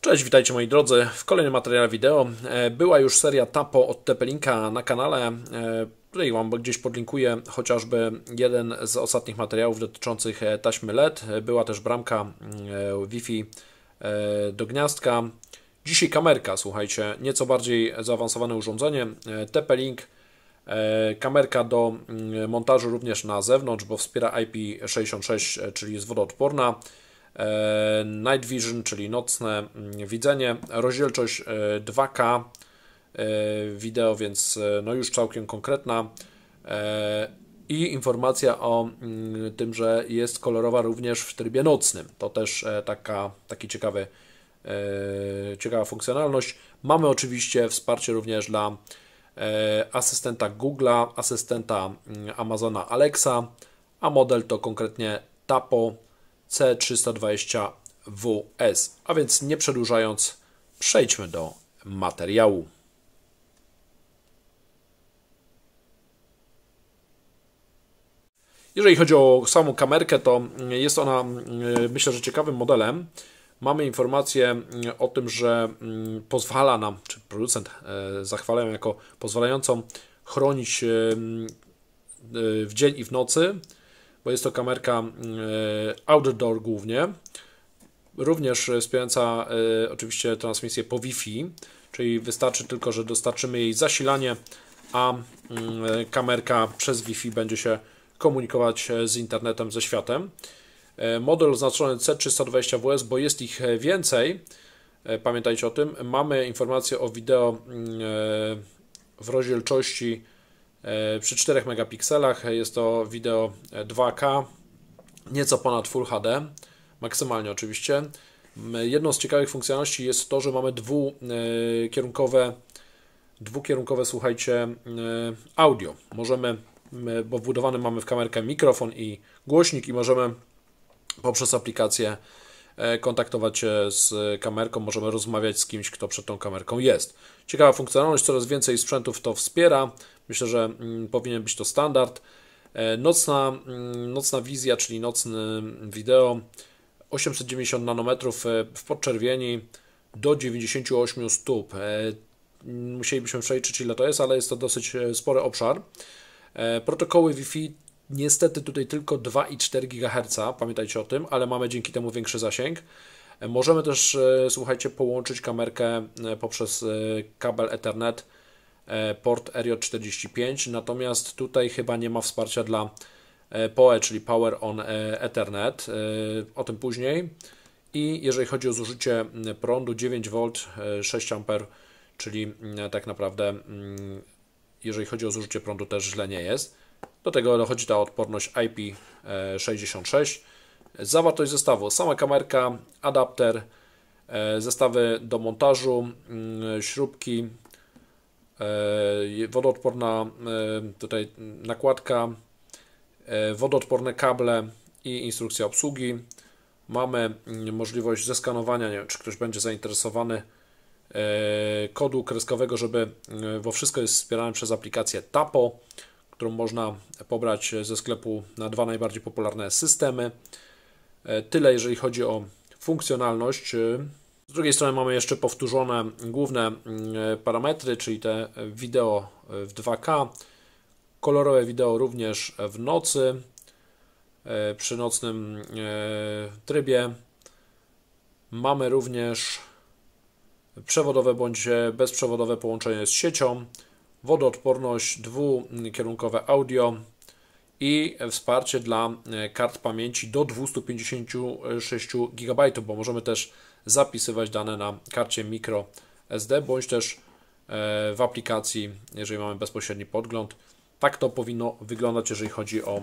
Cześć, witajcie moi drodzy w kolejnym materiale wideo. E, była już seria Tapo od Tepelinka na kanale. E, tutaj Wam gdzieś podlinkuję chociażby jeden z ostatnich materiałów dotyczących e, taśmy LED. Była też bramka mm, Wi-Fi do gniazdka. Dzisiaj kamerka, słuchajcie, nieco bardziej zaawansowane urządzenie. TP-Link, kamerka do mm, montażu również na zewnątrz, bo wspiera IP66, czyli jest wodoodporna. E, Night Vision, czyli nocne mm, widzenie, rozdzielczość 2K e, e, wideo, więc no już całkiem konkretna. I informacja o mm, tym, że jest kolorowa również w trybie nocnym. To też taka, taki ciekawy, ciekawa funkcjonalność. Mamy oczywiście wsparcie również dla asystenta Google'a, asystenta mm, Amazona Alexa, a model to konkretnie Tapo C320WS. A więc nie przedłużając, przejdźmy do materiału. Jeżeli chodzi o samą kamerkę, to jest ona e, myślę, że ciekawym modelem. Mamy informację e, o tym, że mm, pozwala nam, czy producent e, zachwala ją jako pozwalającą chronić w dzień i w nocy bo jest to kamerka mm, e, outdoor głównie, również wspierająca e, oczywiście transmisję po Wi-Fi, czyli wystarczy tylko, że dostarczymy jej zasilanie, a mm, e, kamerka przez Wi-Fi będzie się komunikować z internetem, ze światem. Model oznaczony C320WS, bo jest ich więcej, pamiętajcie o tym. Mamy informację o wideo mm, w rozdzielczości E, przy 4 megapikselach. E, jest to wideo 2K, e, nieco ponad Full HD, maksymalnie oczywiście. Jedną z ciekawych funkcjonalności jest to, że mamy dwukierunkowe, dwukierunkowe słuchajcie, audio. Możemy, bo wbudowany mamy w kamerkę mikrofon i głośnik i możemy poprzez aplikację kontaktować się z kamerką, możemy rozmawiać z kimś, kto przed tą kamerką jest. Ciekawa funkcjonalność, coraz więcej sprzętów to wspiera. Myślę, że mm, powinien być to standard. E, nocna, mm, nocna wizja, czyli nocny wideo 890 nanometrów e, w podczerwieni do 98 stóp. E, musielibyśmy przeliczyć ile to jest, ale jest to dosyć spory obszar. Protokoły Wi-Fi niestety tutaj tylko 2,4 GHz, pamiętajcie o tym, ale mamy dzięki temu większy zasięg. Możemy też, słuchajcie, połączyć kamerkę poprzez kabel Ethernet E, port RJ45, natomiast tutaj chyba nie ma wsparcia dla e, PoE, czyli Power on e, Ethernet, o tym później. I jeżeli chodzi o zużycie prądu 9V 6A, czyli tak naprawdę jeżeli chodzi o zużycie prądu też źle nie jest. Do tego dochodzi ta odporność IP66. Zawartość zestawu, sama kamerka, adapter, zestawy do montażu, śrubki, E, wodoodporna e, tutaj nakładka, e, wodoodporne kable i instrukcja obsługi. Mamy mm, możliwość zeskanowania, nie wiem, czy ktoś będzie zainteresowany kodu kreskowego, żeby, bo wszystko jest wspierane przez aplikację Tapo, którą można pobrać ze sklepu na dwa najbardziej popularne systemy. Tyle jeżeli chodzi o funkcjonalność. Z drugiej strony mamy jeszcze powtórzone główne mm, parametry, czyli te wideo w 2K, kolorowe wideo również w nocy, e, przy nocnym e, trybie. Mamy również przewodowe bądź bezprzewodowe połączenie z siecią, wodoodporność, dwukierunkowe audio i wsparcie dla e, kart pamięci do 256 GB, bo możemy też zapisywać dane na karcie SD, bądź też e, w aplikacji, jeżeli mamy bezpośredni podgląd. Tak to powinno wyglądać, jeżeli chodzi o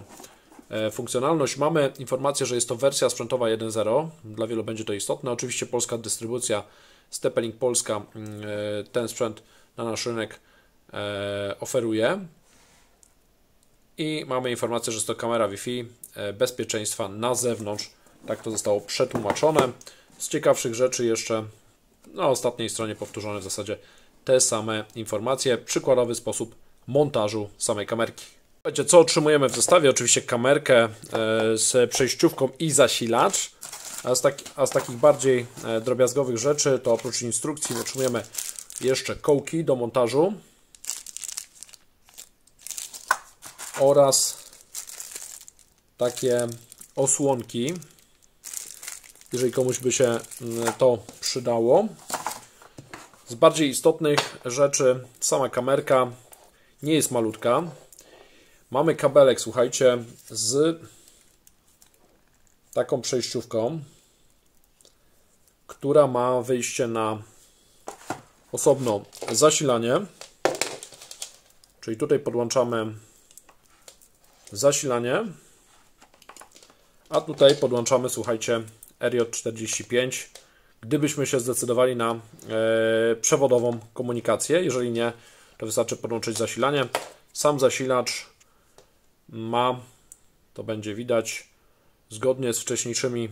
e, funkcjonalność. Mamy informację, że jest to wersja sprzętowa 1.0. Dla wielu będzie to istotne. Oczywiście polska dystrybucja Stepelink Polska mm, e, ten sprzęt na nasz rynek oferuje. I mamy informację, że jest to kamera Wi-Fi bezpieczeństwa na zewnątrz. Tak to zostało przetłumaczone. Z ciekawszych rzeczy jeszcze na ostatniej stronie powtórzone w zasadzie te same informacje, przykładowy sposób montażu samej kamerki. Słuchajcie, co otrzymujemy w zestawie? Oczywiście kamerkę e, z przejściówką i zasilacz. A z, tak, a z takich bardziej e, drobiazgowych rzeczy, to oprócz instrukcji otrzymujemy jeszcze kołki do montażu oraz takie osłonki jeżeli komuś by się mm, to przydało. Z bardziej istotnych rzeczy sama kamerka nie jest malutka. Mamy kabelek, słuchajcie, z taką przejściówką, która ma wyjście na osobno zasilanie. Czyli tutaj podłączamy zasilanie, a tutaj podłączamy, słuchajcie, RJ45, gdybyśmy się zdecydowali na e, przewodową komunikację. Jeżeli nie, to wystarczy podłączyć zasilanie. Sam zasilacz ma, to będzie widać, zgodnie z wcześniejszymi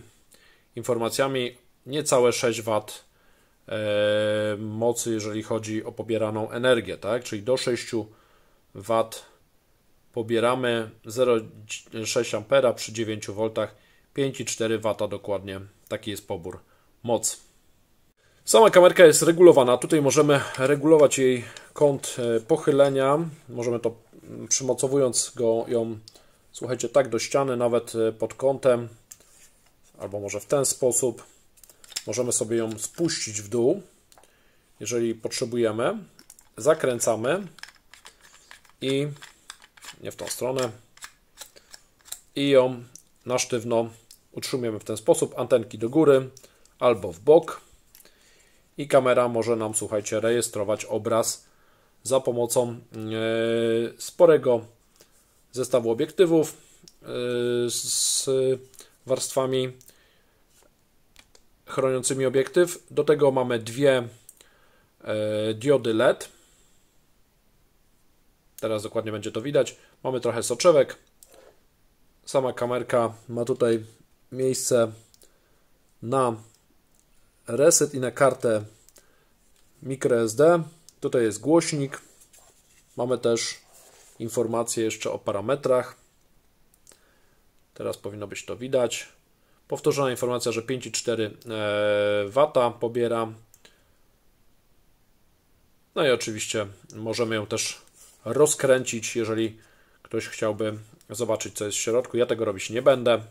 informacjami, niecałe 6 W e, mocy, jeżeli chodzi o pobieraną energię, tak? Czyli do 6 W pobieramy 0,6 A przy 9 V 5,4 W dokładnie. Taki jest pobór. Moc. Sama kamerka jest regulowana. Tutaj możemy regulować jej kąt e, pochylenia. Możemy to mm, przymocowując go, ją, słuchajcie, tak do ściany, nawet e, pod kątem, albo może w ten sposób. Możemy sobie ją spuścić w dół, jeżeli potrzebujemy. Zakręcamy i nie w tą stronę i ją na sztywno Utrzymujemy w ten sposób antenki do góry albo w bok i kamera może nam, słuchajcie, rejestrować obraz za pomocą e, sporego zestawu obiektywów e, z warstwami chroniącymi obiektyw. Do tego mamy dwie e, diody LED. Teraz dokładnie będzie to widać. Mamy trochę soczewek. Sama kamerka ma tutaj miejsce na reset i na kartę microSD. Tutaj jest głośnik. Mamy też informacje jeszcze o parametrach. Teraz powinno być to widać. Powtórzona informacja, że 5,4 e, W pobiera. No i oczywiście możemy ją też rozkręcić, jeżeli ktoś chciałby zobaczyć, co jest w środku. Ja tego robić nie będę.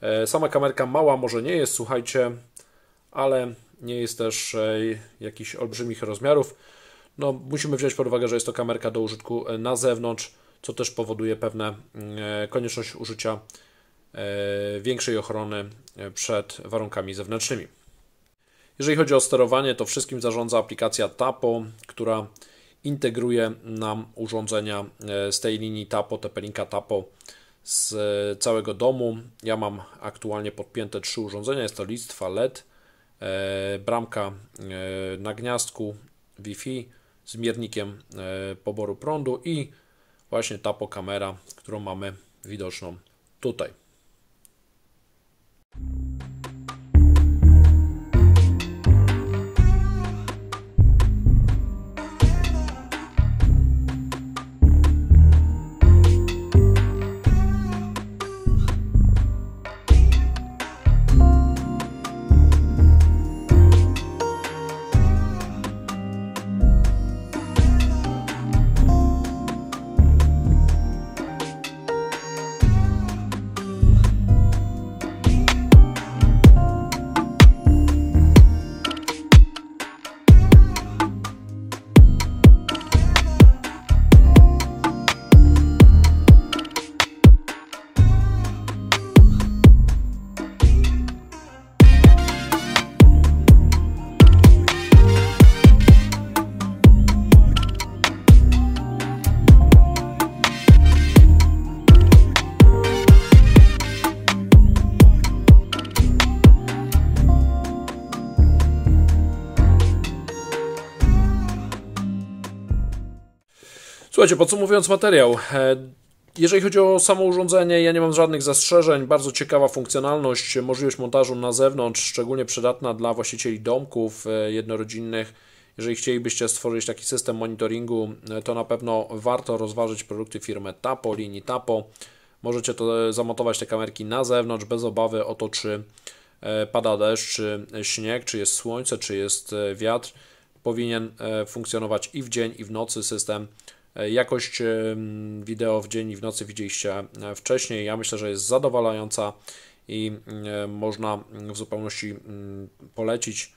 E, sama kamerka mała może nie jest, słuchajcie, ale nie jest też e, jakichś olbrzymich rozmiarów. No, musimy wziąć pod uwagę, że jest to kamerka do użytku e, na zewnątrz, co też powoduje pewne mm, konieczność użycia większej ochrony przed warunkami zewnętrznymi. Jeżeli chodzi o sterowanie, to wszystkim zarządza aplikacja TAPO, która integruje nam urządzenia z tej linii TAPO, TP-Linka TAPO z e, całego domu. Ja mam aktualnie podpięte trzy urządzenia. Jest to listwa LED, e, bramka e, na gniazdku Wi-Fi z miernikiem poboru prądu i właśnie ta kamera, którą mamy widoczną tutaj. Słuchajcie, podsumowując materiał, e, jeżeli chodzi o samo urządzenie, ja nie mam żadnych zastrzeżeń. Bardzo ciekawa funkcjonalność, możliwość montażu na zewnątrz, szczególnie przydatna dla właścicieli domków e, jednorodzinnych. Jeżeli chcielibyście stworzyć taki system monitoringu, e, to na pewno warto rozważyć produkty firmy Tapo, linii Tapo. Możecie to zamontować te kamerki na zewnątrz bez obawy o to, czy pada deszcz, czy śnieg, czy jest słońce, czy jest wiatr. Powinien funkcjonować i w dzień, i w nocy system. E, jakość e, wideo w dzień i w nocy widzieliście e, wcześniej. Ja myślę, że jest zadowalająca i można w zupełności polecić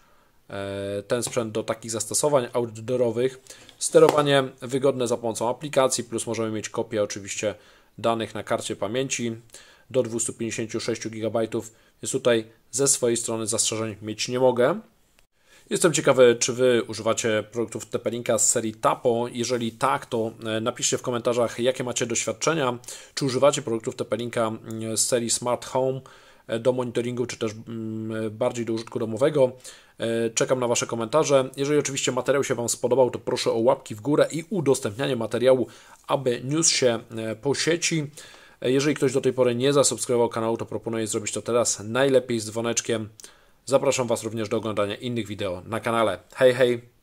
ten sprzęt do takich zastosowań outdoorowych. Sterowanie wygodne za pomocą aplikacji, plus możemy mieć kopię oczywiście danych na karcie pamięci do 256 GB. Jest tutaj ze swojej strony zastrzeżeń mieć nie mogę. Jestem ciekawy, czy Wy używacie produktów Tepelinka z serii Tapo. Jeżeli tak, to e, napiszcie w komentarzach, jakie macie doświadczenia, czy używacie produktów Tepelinka mm, z serii Smart Home e, do monitoringu, czy też mm, e, bardziej do użytku domowego. Czekam na Wasze komentarze. Jeżeli oczywiście materiał się Wam spodobał, to proszę o łapki w górę i udostępnianie materiału, aby niósł się po sieci. Jeżeli ktoś do tej pory nie zasubskrybował kanału, to proponuję zrobić to teraz najlepiej z dzwoneczkiem Zapraszam Was również do oglądania innych wideo na kanale. Hej, hej!